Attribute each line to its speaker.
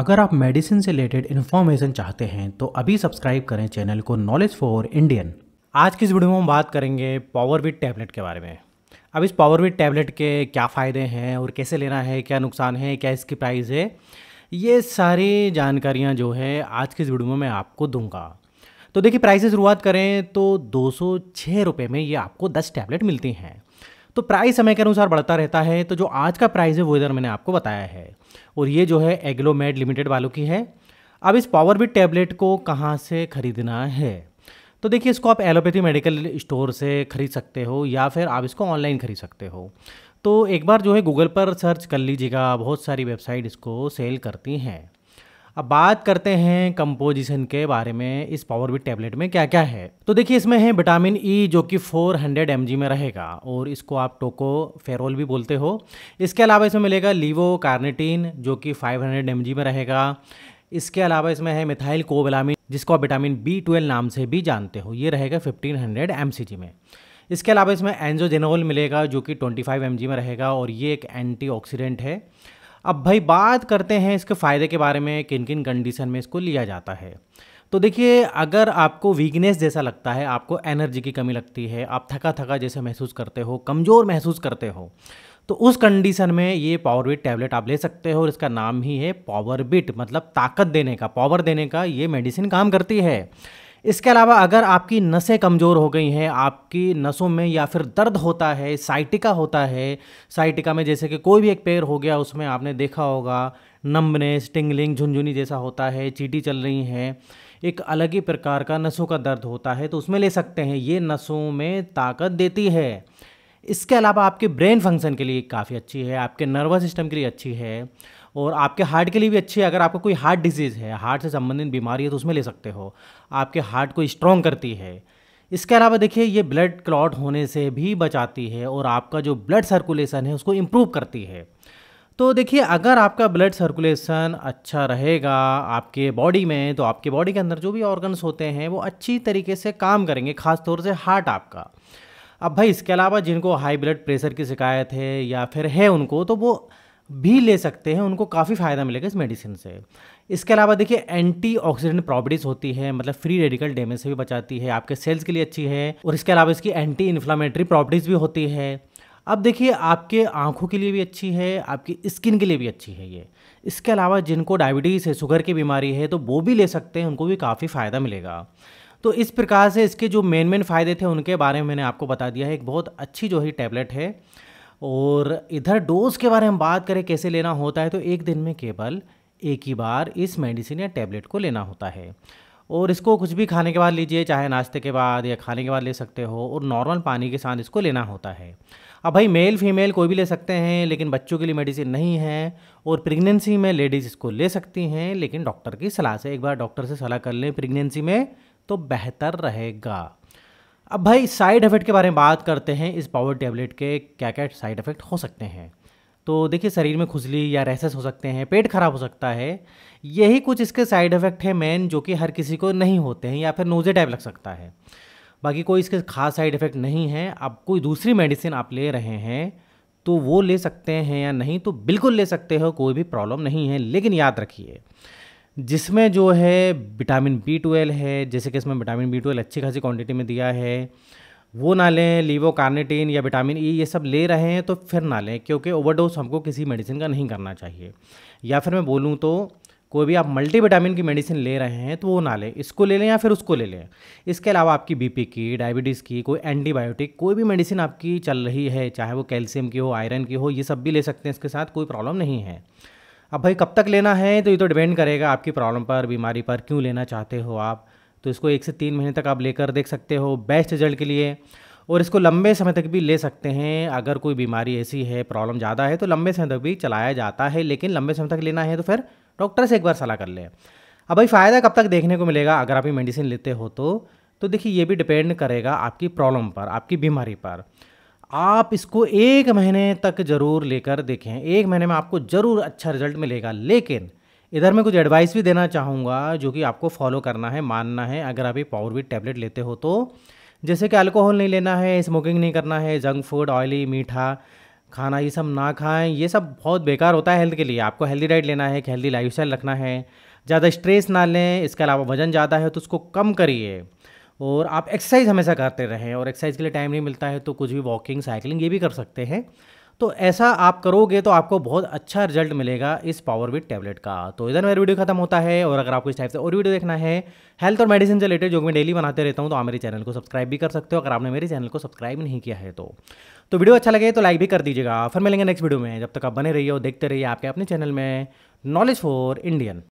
Speaker 1: अगर आप मेडिसिन से रिलेटेड इन्फॉर्मेशन चाहते हैं तो अभी सब्सक्राइब करें चैनल को नॉलेज फॉर इंडियन आज की इस वीडियो में हम बात करेंगे पावरविट टैबलेट के बारे में अब इस पावरविट टैबलेट के क्या फ़ायदे हैं और कैसे लेना है क्या नुकसान है क्या इसकी प्राइस है ये सारी जानकारियाँ जो है आज की इस वीडियो में मैं आपको दूँगा तो देखिए प्राइस से शुरुआत करें तो दो सौ में ये आपको दस टैबलेट मिलती हैं तो प्राइस समय के अनुसार बढ़ता रहता है तो जो आज का प्राइस है वो इधर मैंने आपको बताया है और ये जो है एग्लोमेड लिमिटेड वालों की है अब इस पावर बिट टैबलेट को कहाँ से ख़रीदना है तो देखिए इसको आप एलोपैथी मेडिकल स्टोर से ख़रीद सकते हो या फिर आप इसको ऑनलाइन ख़रीद सकते हो तो एक बार जो है गूगल पर सर्च कर लीजिएगा बहुत सारी वेबसाइट इसको सेल करती हैं अब बात करते हैं कंपोजिशन के बारे में इस पावर बीट टैबलेट में क्या क्या है तो देखिए इसमें है विटामिन ई e, जो कि 400 हंड्रेड में रहेगा और इसको आप टोको फेरोल भी बोलते हो इसके अलावा इसमें मिलेगा लीवो कार्नेटीन जो कि 500 हंड्रेड में रहेगा इसके अलावा इसमें है मिथाइल कोवलामिन जिसको आप विटामिन बी ट्वेल्व नाम से भी जानते हो ये रहेगा फिफ्टीन हंड्रेड में इसके अलावा इसमें एंजोजेनोल मिलेगा जो कि ट्वेंटी फाइव में रहेगा और ये एक एंटीऑक्सीडेंट है अब भाई बात करते हैं इसके फ़ायदे के बारे में किन किन कंडीशन में इसको लिया जाता है तो देखिए अगर आपको वीकनेस जैसा लगता है आपको एनर्जी की कमी लगती है आप थका थका जैसे महसूस करते हो कमज़ोर महसूस करते हो तो उस कंडीशन में ये पावर बिट टैबलेट आप ले सकते हो और इसका नाम ही है पावर बिट मतलब ताकत देने का पावर देने का ये मेडिसिन काम करती है इसके अलावा अगर आपकी नसें कमज़ोर हो गई हैं आपकी नसों में या फिर दर्द होता है साइटिका होता है साइटिका में जैसे कि कोई भी एक पैर हो गया उसमें आपने देखा होगा नम्बनेस टिंगलिंग झुनझुनी जैसा होता है चीटी चल रही हैं एक अलग ही प्रकार का नसों का दर्द होता है तो उसमें ले सकते हैं ये नसों में ताकत देती है इसके अलावा आपके ब्रेन फंक्शन के लिए काफ़ी अच्छी है आपके नर्वस सिस्टम के लिए अच्छी है और आपके हार्ट के लिए भी अच्छी है अगर आपको कोई हार्ट डिजीज़ है हार्ट से संबंधित बीमारी है तो उसमें ले सकते हो आपके हार्ट को स्ट्रॉन्ग करती है इसके अलावा देखिए ये ब्लड क्लॉट होने से भी बचाती है और आपका जो ब्लड सर्कुलेशन है उसको इम्प्रूव करती है तो देखिए अगर आपका ब्लड सर्कुलेशन अच्छा रहेगा आपके बॉडी में तो आपके बॉडी के अंदर जो भी ऑर्गन्स होते हैं वो अच्छी तरीके से काम करेंगे ख़ासतौर से हार्ट आपका अब भाई इसके अलावा जिनको हाई ब्लड प्रेशर की शिकायत है या फिर है उनको तो वो भी ले सकते हैं उनको काफ़ी फ़ायदा मिलेगा इस मेडिसिन से इसके अलावा देखिए एंटी ऑक्सीडेंट प्रॉपर्टीज़ होती है मतलब फ्री रेडिकल डैमेज से भी बचाती है आपके सेल्स के लिए अच्छी है और इसके अलावा इसकी एंटी इन्फ्लामेटरी प्रॉपर्टीज़ भी होती है अब देखिए आपके आँखों के लिए भी अच्छी है आपकी स्किन के लिए भी अच्छी है ये इसके अलावा जिनको डायबिटीज़ है शुगर की बीमारी है तो वो भी ले सकते हैं उनको भी काफ़ी फ़ायदा मिलेगा तो इस प्रकार से इसके जो मेन मेन फ़ायदे थे उनके बारे में मैंने आपको बता दिया है एक बहुत अच्छी जो है टैबलेट है और इधर डोज के बारे में बात करें कैसे लेना होता है तो एक दिन में केवल एक ही बार इस मेडिसिन या टैबलेट को लेना होता है और इसको कुछ भी खाने के बाद लीजिए चाहे नाश्ते के बाद या खाने के बाद ले सकते हो और नॉर्मल पानी के साथ इसको लेना होता है अब भाई मेल फीमेल कोई भी ले सकते हैं लेकिन बच्चों के लिए मेडिसिन नहीं है और प्रेगनेंसी में लेडीज़ इसको ले सकती हैं लेकिन डॉक्टर की सलाह से एक बार डॉक्टर से सलाह कर लें प्रेगनेंसी में तो बेहतर रहेगा अब भाई साइड इफ़ेक्ट के बारे में बात करते हैं इस पावर टेबलेट के क्या क्या साइड इफ़ेक्ट हो सकते हैं तो देखिए शरीर में खुजली या रेसेस हो सकते हैं पेट खराब हो सकता है यही कुछ इसके साइड इफ़ेक्ट है मेन जो कि हर किसी को नहीं होते हैं या फिर नोजे टाइप लग सकता है बाकी कोई इसके खास साइड इफ़ेक्ट नहीं है आप कोई दूसरी मेडिसिन आप ले रहे हैं तो वो ले सकते हैं या नहीं तो बिल्कुल ले सकते हो कोई भी प्रॉब्लम नहीं है लेकिन याद रखिए जिसमें जो है विटामिन बी ट्वेल्व है जैसे कि इसमें विटामिन बी ट्वेल्व अच्छी खासी क्वांटिटी में दिया है वो ना लें लीवो कार्नेटिन या विटामिन ई e ये सब ले रहे हैं तो फिर ना लें क्योंकि ओवरडोज हमको किसी मेडिसिन का नहीं करना चाहिए या फिर मैं बोलूँ तो कोई भी आप मल्टी विटामिन की मेडिसिन ले रहे हैं तो वो ना लें इसको ले लें या फिर उसको ले लें इसके अलावा आपकी बीपी की डायबिटीज़ की कोई एंटीबायोटिक कोई भी मेडिसिन आपकी चल रही है चाहे वो कैल्शियम की हो आयरन की हो ये सब भी ले सकते हैं इसके साथ कोई प्रॉब्लम नहीं है अब भाई कब तक लेना है तो ये तो डिपेंड करेगा आपकी प्रॉब्लम पर बीमारी पर क्यों लेना चाहते हो आप तो इसको एक से तीन महीने तक आप लेकर देख सकते हो बेस्ट रिजल्ट के लिए और इसको लंबे समय तक भी ले सकते हैं अगर कोई बीमारी ऐसी है प्रॉब्लम ज़्यादा है तो लंबे समय तक भी चलाया जाता है लेकिन लंबे समय तक लेना है तो फिर डॉक्टर से एक बार सलाह कर लें अब भाई फ़ायदा कब तक देखने को मिलेगा अगर आप ये मेडिसिन लेते हो तो तो देखिए ये भी डिपेंड करेगा आपकी प्रॉब्लम पर आपकी बीमारी पर आप इसको एक महीने तक ज़रूर लेकर देखें एक महीने में आपको ज़रूर अच्छा रिजल्ट मिलेगा लेकिन इधर मैं कुछ एडवाइस भी देना चाहूँगा जो कि आपको फॉलो करना है मानना है अगर आप ये पावरवीट टैबलेट लेते हो तो जैसे कि अल्कोहल नहीं लेना है स्मोकिंग नहीं करना है जंक फूड ऑयली मीठा खाना ये सब ना खाएं ये सब बहुत बेकार होता है हेल्थ के लिए आपको हेल्दी डाइट लेना है एक हेल्दी लाइफ रखना है ज़्यादा स्ट्रेस ना लें इसके अलावा वज़न ज़्यादा है तो उसको कम करिए और आप एक्सरसाइज हमेशा करते रहें और एक्सरसाइज के लिए टाइम नहीं मिलता है तो कुछ भी वॉकिंग साइकिलिंग ये भी कर सकते हैं तो ऐसा आप करोगे तो आपको बहुत अच्छा रिजल्ट मिलेगा इस पावर विथ टैबलेट का तो इधर मेरा वीडियो खत्म होता है और अगर आपको इस टाइप से और वीडियो देखना है हेल्थ और मेडिसिन से रिलेटेड जो मैं डेली बनाते रहता हूँ तो आप मेरे चैनल को सब्सक्राइब भी कर सकते हो अगर आपने मेरे चैनल को सब्सक्राइब नहीं किया है तो तो वीडियो अच्छा लगे तो लाइक भी कर दीजिएगा फिर मिलेंगे नेक्स्ट वीडियो में जब तक आप बने रहिए और देखते रहिए आपके अपने चैनल में नॉलेज फॉर इंडियन